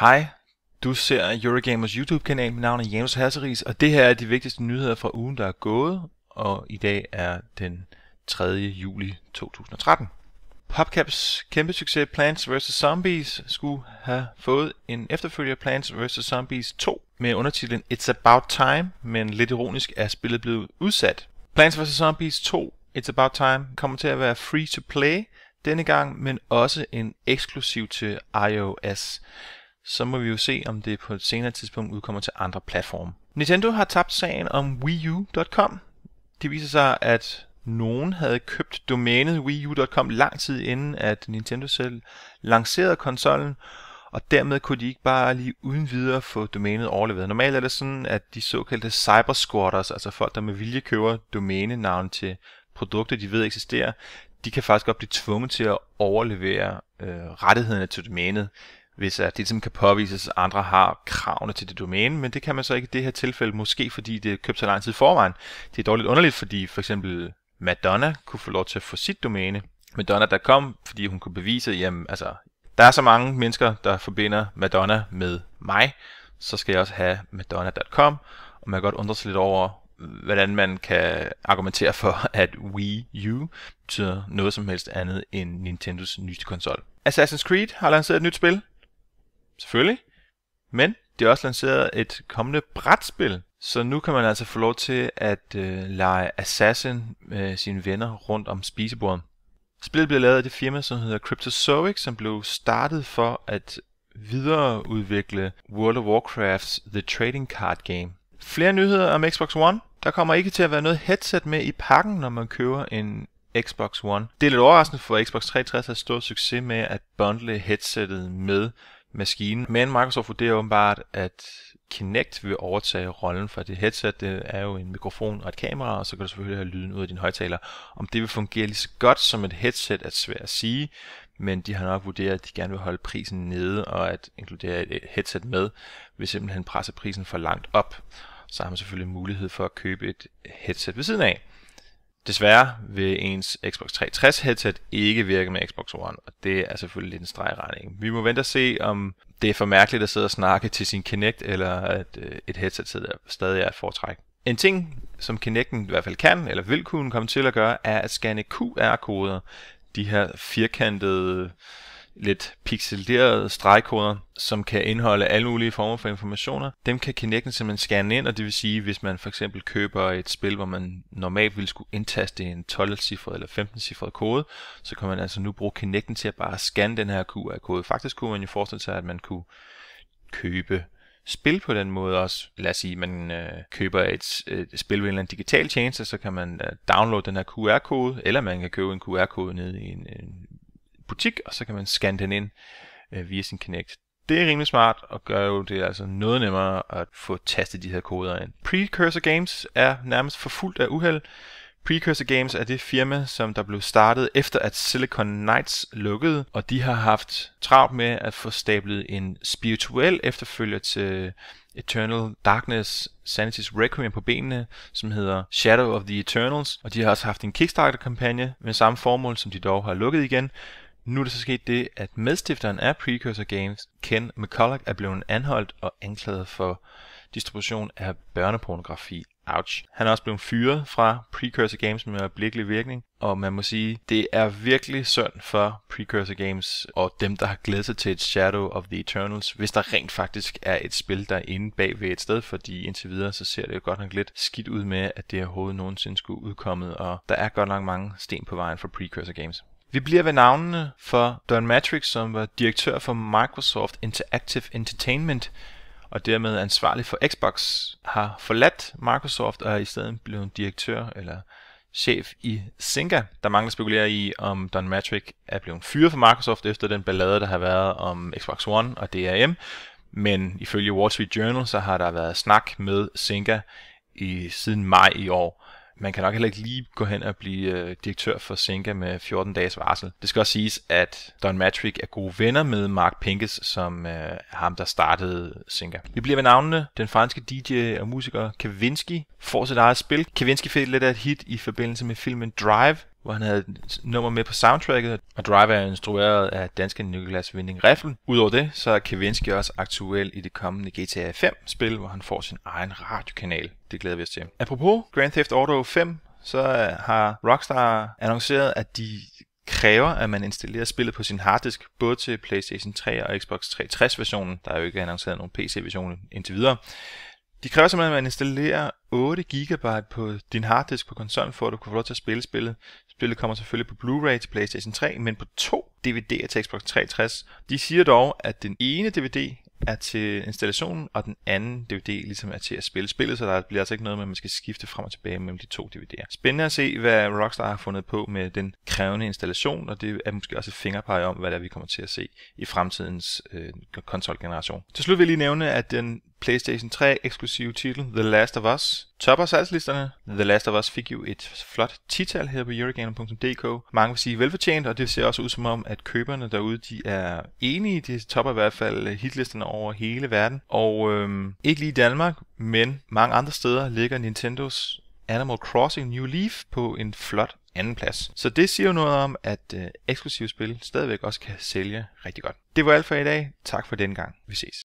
Hej, du ser Eurogamers YouTube-kanal. Mit navn er Janus Hasseris, og det her er de vigtigste nyheder fra ugen, der er gået, og i dag er den 3. juli 2013. PopCaps kæmpe succes Plants vs. Zombies skulle have fået en efterfølger Plants vs. Zombies 2 med undertitlen It's About Time, men lidt ironisk er spillet blevet udsat. Plants vs. Zombies 2 It's About Time kommer til at være free to play denne gang, men også en eksklusiv til iOS så må vi jo se, om det på et senere tidspunkt udkommer til andre platforme. Nintendo har tabt sagen om WiiU.com. Det viser sig, at nogen havde købt domænet WiiU.com lang tid inden, at Nintendo selv lancerede konsollen, og dermed kunne de ikke bare lige uden videre få domænet overleveret. Normalt er det sådan, at de såkaldte cybersquatters, altså folk, der med vilje køber domænenavn til produkter, de ved eksisterer, de kan faktisk godt blive tvunget til at overlevere øh, rettighederne til domænet hvis at det ligesom kan påvises, at andre har kravene til det domæne, men det kan man så ikke i det her tilfælde, måske fordi det er købt så lang tid forvejen. Det er dog lidt underligt, fordi for eksempel Madonna kunne få lov til at få sit domæne. Madonna, der kom, fordi hun kunne bevise, jamen altså, der er så mange mennesker, der forbinder Madonna med mig, så skal jeg også have madonna.com, og man kan godt undre sig lidt over, hvordan man kan argumentere for, at Wii U betyder noget som helst andet end Nintendos nyeste konsol. Assassin's Creed har lanceret et nyt spil selvfølgelig. Men de har også lanceret et kommende brætspil, så nu kan man altså få lov til at øh, lege assassin med sine venner rundt om spisebordet. Spillet bliver lavet af det firma, som hedder Cryptozoic, som blev startet for at videreudvikle World of Warcraft's The Trading Card Game. Flere nyheder om Xbox One. Der kommer ikke til at være noget headset med i pakken, når man køber en Xbox One. Det er lidt overraskende, for Xbox 360 har stor succes med at bundle headsettet med maskine. Men Microsoft vurderer åbenbart, at Kinect vil overtage rollen for det headset. Det er jo en mikrofon og et kamera, og så kan du selvfølgelig have lyden ud af din højtaler. Om det vil fungere lige så godt som et headset er svært at sige, men de har nok vurderet, at de gerne vil holde prisen nede, og at inkludere et headset med hvis simpelthen presse prisen for langt op. Så har man selvfølgelig mulighed for at købe et headset ved siden af. Desværre vil ens Xbox 360 headset ikke virke med Xbox One, og det er selvfølgelig lidt en stregregning. Vi må vente og se, om det er for mærkeligt at sidde og snakke til sin Kinect, eller at øh, et headset stadig er et foretræk. En ting, som Kinecten i hvert fald kan, eller vil kunne komme til at gøre, er at scanne QR-koder. De her firkantede øh, lidt pixelerede stregkoder, som kan indeholde alle mulige former for informationer. Dem kan Kinecten simpelthen scanne ind, og det vil sige, hvis man for eksempel køber et spil, hvor man normalt ville skulle indtaste en 12-cifret eller 15-cifret kode, så kan man altså nu bruge Kinecten til at bare scanne den her QR-kode. Faktisk kunne man jo forestille sig, at man kunne købe spil på den måde også. Lad os sige, at man øh, køber et, et spil ved en eller anden digital tjeneste, så kan man øh, downloade den her QR-kode, eller man kan købe en QR-kode ned i en, en butik, og så kan man scanne den ind øh, via sin Kinect. Det er rimelig smart, og gør jo det altså noget nemmere at få tastet de her koder ind. Precursor Games er nærmest forfulgt af uheld. Precursor Games er det firma, som der blev startet efter at Silicon Knights lukkede, og de har haft travlt med at få stablet en spirituel efterfølger til Eternal Darkness Sanity's Requiem på benene, som hedder Shadow of the Eternals, og de har også haft en Kickstarter-kampagne med samme formål, som de dog har lukket igen, nu er det så sket det, at medstifteren af Precursor Games, Ken McCulloch, er blevet anholdt og anklaget for distribution af børnepornografi. Ouch. Han er også blevet fyret fra Precursor Games med øjeblikkelig virkning, og man må sige, det er virkelig synd for Precursor Games og dem, der har glædet sig til et Shadow of the Eternals, hvis der rent faktisk er et spil, der er inde bag ved et sted, fordi indtil videre, så ser det jo godt nok lidt skidt ud med, at det overhovedet nogensinde skulle udkomme, og der er godt nok mange sten på vejen for Precursor Games. Vi bliver ved navnene, for Don Matrix, som var direktør for Microsoft Interactive Entertainment og dermed ansvarlig for Xbox, har forladt Microsoft og er i stedet blevet direktør eller chef i Zynga. Der mangler spekulerer i, om Don Matrick er blevet fyret fra Microsoft efter den ballade, der har været om Xbox One og DRM. Men ifølge Wall Street Journal, så har der været snak med Zynga i, siden maj i år man kan nok heller ikke lige gå hen og blive øh, direktør for Senka med 14 dages varsel. Det skal også siges, at Don Matrick er gode venner med Mark Pinkes, som øh, er ham, der startede Senka. Vi bliver ved navnene. Den franske DJ og musiker Kavinsky får sit eget spil. Kavinsky fik lidt af et hit i forbindelse med filmen Drive, hvor han havde et nummer med på soundtracket, og Driver er instrueret af danske Niklas Winding Riffle. Udover det, så er Kevinsky også aktuel i det kommende GTA 5-spil, hvor han får sin egen radiokanal. Det glæder vi os til. Apropos Grand Theft Auto 5, så øh, har Rockstar annonceret, at de kræver, at man installerer spillet på sin harddisk, både til PlayStation 3 og Xbox 360-versionen. Der er jo ikke annonceret nogen PC-version indtil videre. De kræver simpelthen, at man installerer 8 GB på din harddisk på konsollen, for at du kan få lov til at spille spillet. Spillet kommer selvfølgelig på Blu-ray til PlayStation 3, men på to DVD'er til Xbox 360. De siger dog, at den ene DVD er til installationen, og den anden DVD ligesom er til at spille spillet, så der bliver altså ikke noget med, at man skal skifte frem og tilbage mellem de to DVD'er. Spændende at se, hvad Rockstar har fundet på med den krævende installation, og det er måske også et fingerpege om, hvad der vi kommer til at se i fremtidens øh, konsolgeneration. Til slut vil jeg lige nævne, at den PlayStation 3 eksklusive titel The Last of Us topper salgslisterne. The Last of Us fik jo et flot tital her på Eurogamer.dk. Mange vil sige velfortjent, og det ser også ud som om, at køberne derude de er enige. De topper i hvert fald øh, hitlisterne over hele verden. Og øhm, ikke lige i Danmark, men mange andre steder ligger Nintendos Animal Crossing New Leaf på en flot anden plads. Så det siger jo noget om, at øh, eksklusive spil stadigvæk også kan sælge rigtig godt. Det var alt for i dag. Tak for den gang. Vi ses.